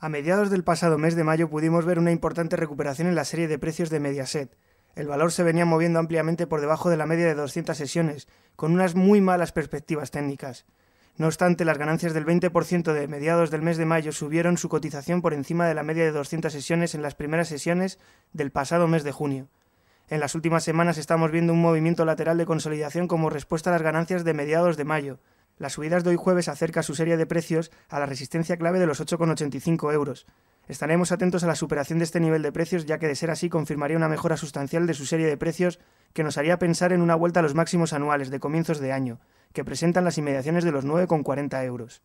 A mediados del pasado mes de mayo pudimos ver una importante recuperación en la serie de precios de Mediaset. El valor se venía moviendo ampliamente por debajo de la media de 200 sesiones, con unas muy malas perspectivas técnicas. No obstante, las ganancias del 20% de mediados del mes de mayo subieron su cotización por encima de la media de 200 sesiones en las primeras sesiones del pasado mes de junio. En las últimas semanas estamos viendo un movimiento lateral de consolidación como respuesta a las ganancias de mediados de mayo, las subidas de hoy jueves acerca su serie de precios a la resistencia clave de los 8,85 euros. Estaremos atentos a la superación de este nivel de precios, ya que de ser así confirmaría una mejora sustancial de su serie de precios que nos haría pensar en una vuelta a los máximos anuales de comienzos de año, que presentan las inmediaciones de los 9,40 euros.